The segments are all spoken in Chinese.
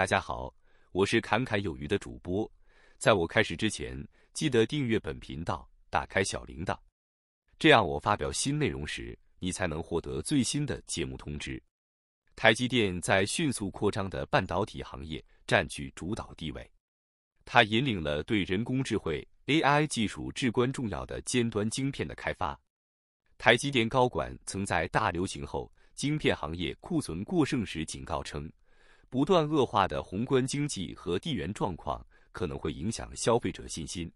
大家好，我是侃侃有余的主播。在我开始之前，记得订阅本频道，打开小铃铛，这样我发表新内容时，你才能获得最新的节目通知。台积电在迅速扩张的半导体行业占据主导地位，它引领了对人工智能 AI 技术至关重要的尖端晶片的开发。台积电高管曾在大流行后晶片行业库存过剩时警告称。不断恶化的宏观经济和地缘状况可能会影响消费者信心。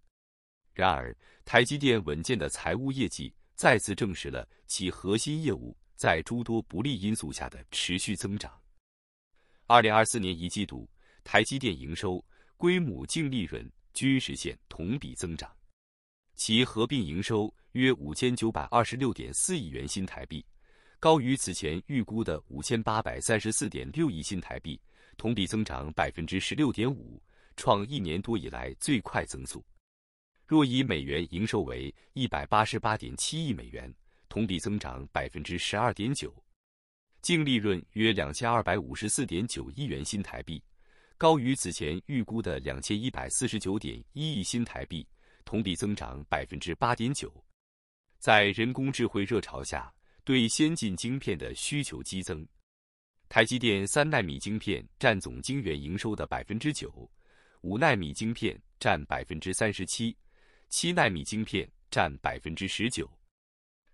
然而，台积电稳健的财务业绩再次证实了其核心业务在诸多不利因素下的持续增长。二零二四年一季度，台积电营收、归母净利润均实现同比增长。其合并营收约五千九百二十六点四亿元新台币。高于此前预估的五千八百三十四点六亿新台币，同比增长百分之十六点五，创一年多以来最快增速。若以美元营收为一百八十八点七亿美元，同比增长百分之十二点九，净利润约两千二百五十四点九亿元新台币，高于此前预估的两千一百四十九点一亿新台币，同比增长百分之八点九。在人工智慧热潮下。对先进晶片的需求激增，台积电三纳米晶片占总晶圆营收的百分之九，五纳米晶片占百分之三十七，七纳米晶片占百分之十九。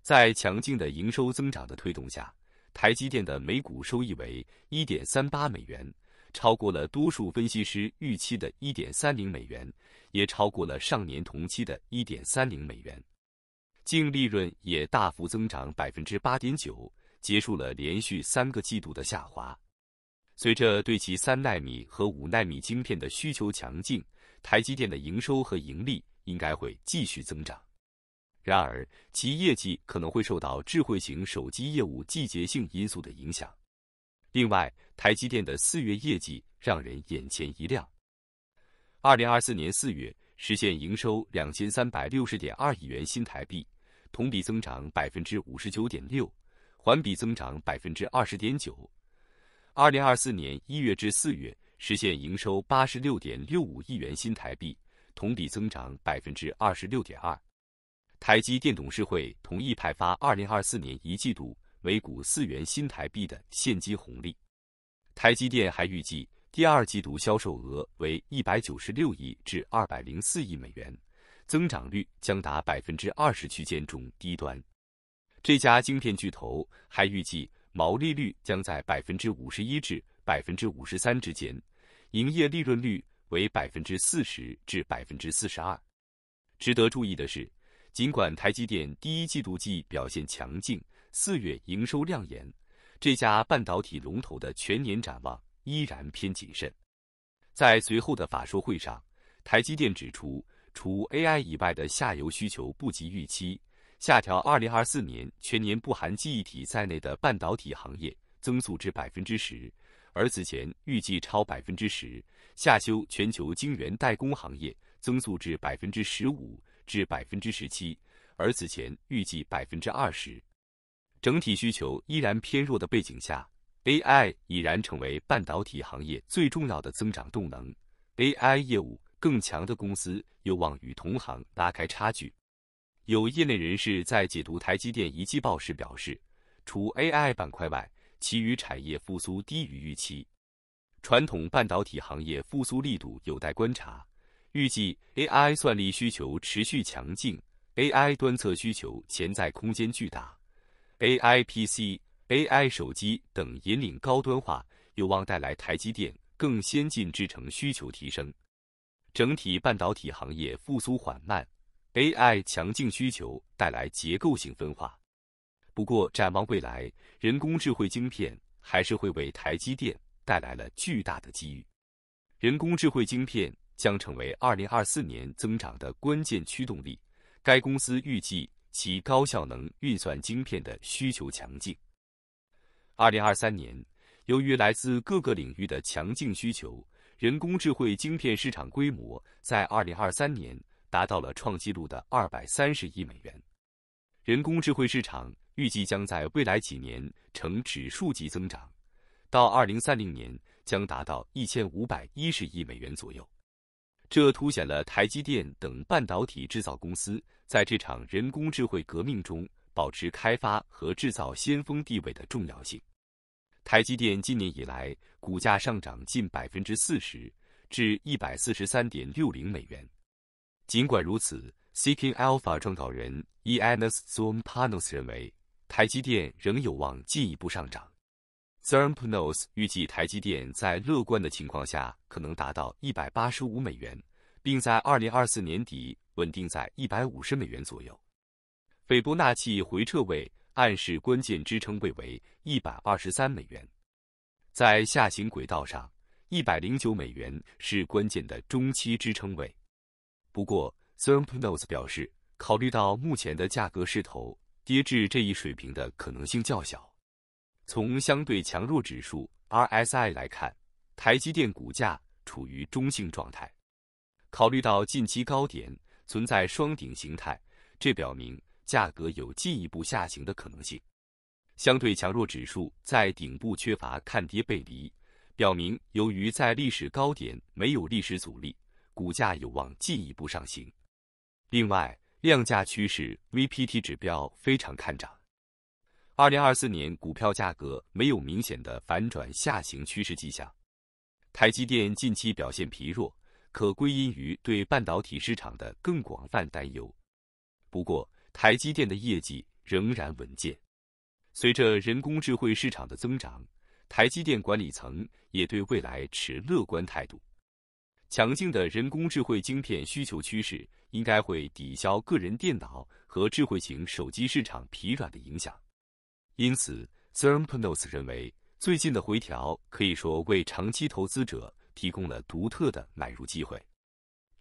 在强劲的营收增长的推动下，台积电的每股收益为一点三八美元，超过了多数分析师预期的一点三零美元，也超过了上年同期的一点三零美元。净利润也大幅增长百分之八点九，结束了连续三个季度的下滑。随着对其三纳米和五纳米晶片的需求强劲，台积电的营收和盈利应该会继续增长。然而，其业绩可能会受到智慧型手机业务季节性因素的影响。另外，台积电的四月业绩让人眼前一亮。二零二四年四月实现营收两千三百六十点二亿元新台币。同比增长百分之五十九点六，环比增长百分之二十点九。二零二四年一月至四月实现营收八十六点六五亿元新台币，同比增长百分之二十六点二。台积电董事会同意派发二零二四年一季度每股四元新台币的现金红利。台积电还预计第二季度销售额为一百九十六亿至二百零四亿美元。增长率将达百分之二十区间中低端，这家晶片巨头还预计毛利率将在百分之五十一至百分之五十三之间，营业利润率为百分之四十至百分之四十二。值得注意的是，尽管台积电第一季度季表现强劲，四月营收亮眼，这家半导体龙头的全年展望依然偏谨慎。在随后的法说会上，台积电指出。除 AI 以外的下游需求不及预期，下调2024年全年不含记忆体在内的半导体行业增速至10%，而此前预计超10%。下修全球晶圆代工行业增速至15%至17%，而此前预计20%。整体需求依然偏弱的背景下，AI 已然成为半导体行业最重要的增长动能。AI 业务。更强的公司有望与同行拉开差距。有业内人士在解读台积电一季报时表示，除 AI 板块外，其余产业复苏低于预期。传统半导体行业复苏力度有待观察。预计 AI 算力需求持续强劲，AI 端测需求潜在空间巨大，AI PC、AI 手机等引领高端化，有望带来台积电更先进制程需求提升。整体半导体行业复苏缓慢，AI 强劲需求带来结构性分化。不过，展望未来，人工智慧晶片还是会为台积电带来了巨大的机遇。人工智慧晶片将成为2024年增长的关键驱动力。该公司预计其高效能运算晶片的需求强劲。2023年，由于来自各个领域的强劲需求。人工智慧晶片市场规模在二零二三年达到了创纪录的二百三十亿美元。人工智慧市场预计将在未来几年呈指数级增长，到二零三零年将达到一千五百一十亿美元左右。这凸显了台积电等半导体制造公司在这场人工智慧革命中保持开发和制造先锋地位的重要性。台积电今年以来股价上涨近百分之四十，至一百四十三点六零美元。尽管如此，Seeking Alpha 创稿人 e n a s z o m p a n o s 认为，台积电仍有望进一步上涨。z a m p a n o s 预计，台积电在乐观的情况下可能达到一百八十五美元，并在二零二四年底稳定在一百五十美元左右。斐波那契回撤位。暗示关键支撑位为一百二十三美元，在下行轨道上，一百零九美元是关键的中期支撑位。不过 s h e m p n o s 表示，考虑到目前的价格势头，跌至这一水平的可能性较小。从相对强弱指数 （RSI） 来看，台积电股价处于中性状态。考虑到近期高点存在双顶形态，这表明。价格有进一步下行的可能性，相对强弱指数在顶部缺乏看跌背离，表明由于在历史高点没有历史阻力，股价有望进一步上行。另外，量价趋势 VPT 指标非常看涨。二零二四年股票价格没有明显的反转下行趋势迹象。台积电近期表现疲弱，可归因于对半导体市场的更广泛担忧。不过，台积电的业绩仍然稳健。随着人工智慧市场的增长，台积电管理层也对未来持乐观态度。强劲的人工智慧晶片需求趋势应该会抵消个人电脑和智慧型手机市场疲软的影响。因此 t e r a n o s 认为，最近的回调可以说为长期投资者提供了独特的买入机会。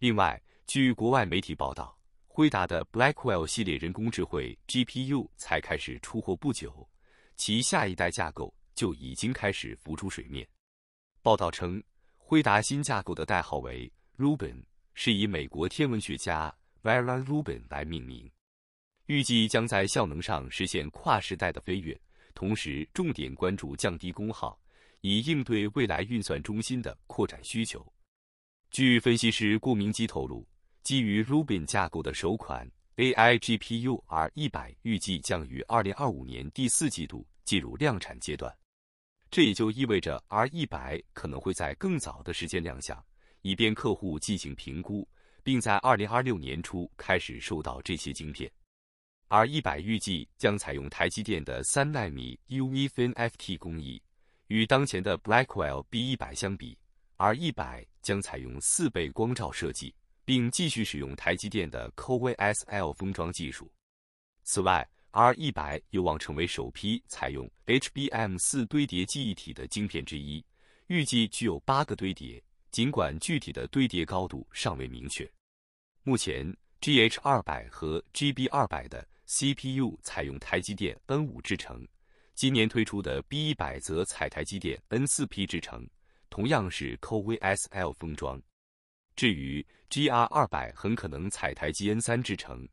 另外，据国外媒体报道。辉达的 Blackwell 系列人工智慧 GPU 才开始出货不久，其下一代架构就已经开始浮出水面。报道称，辉达新架构的代号为 Rubin，是以美国天文学家 Vera Rubin 来命名。预计将在效能上实现跨时代的飞跃，同时重点关注降低功耗，以应对未来运算中心的扩展需求。据分析师顾明基透露。基于 r u b i n 架构的首款 AI GPU R100 预计将于2025年第四季度进入量产阶段。这也就意味着 R100 可能会在更早的时间亮相，以便客户进行评估，并在2026年初开始收到这些晶片。R100 预计将采用台积电的3纳米 u v f n FT 工艺，与当前的 Blackwell B100 相比，R100 将采用四倍光照设计。并继续使用台积电的 Co-VSL 封装技术。此外，R 一百有望成为首批采用 HBM 四堆叠记忆体的晶片之一，预计具有八个堆叠，尽管具体的堆叠高度尚未明确。目前，GH 二百和 GB 二百的 CPU 采用台积电 N 五制程，今年推出的 B 一百则采台积电 N 四 P 制程，同样是 Co-VSL 封装。至于 GR 二百，很可能采台基 n 三制成，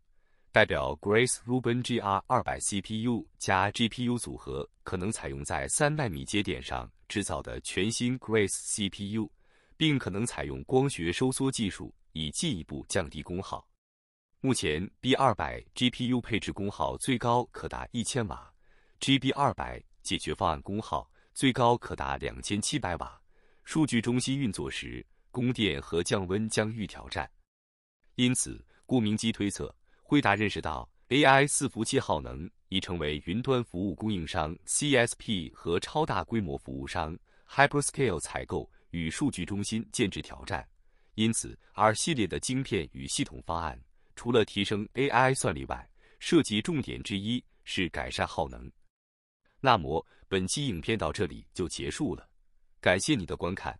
代表 Grace Rubin GR 二百 CPU 加 GPU 组合，可能采用在三纳米节点上制造的全新 Grace CPU，并可能采用光学收缩技术以进一步降低功耗。目前 B 二百 GPU 配置功耗最高可达一千瓦，GB 二百解决方案功耗最高可达两千七百瓦。数据中心运作时。供电和降温将遇挑战，因此顾明基推测，惠达认识到 AI 伺服器耗能已成为云端服务供应商 CSP 和超大规模服务商 hyperscale 采购与数据中心建制挑战。因此，R 系列的晶片与系统方案，除了提升 AI 算力外，涉及重点之一是改善耗能。那么，本期影片到这里就结束了，感谢你的观看。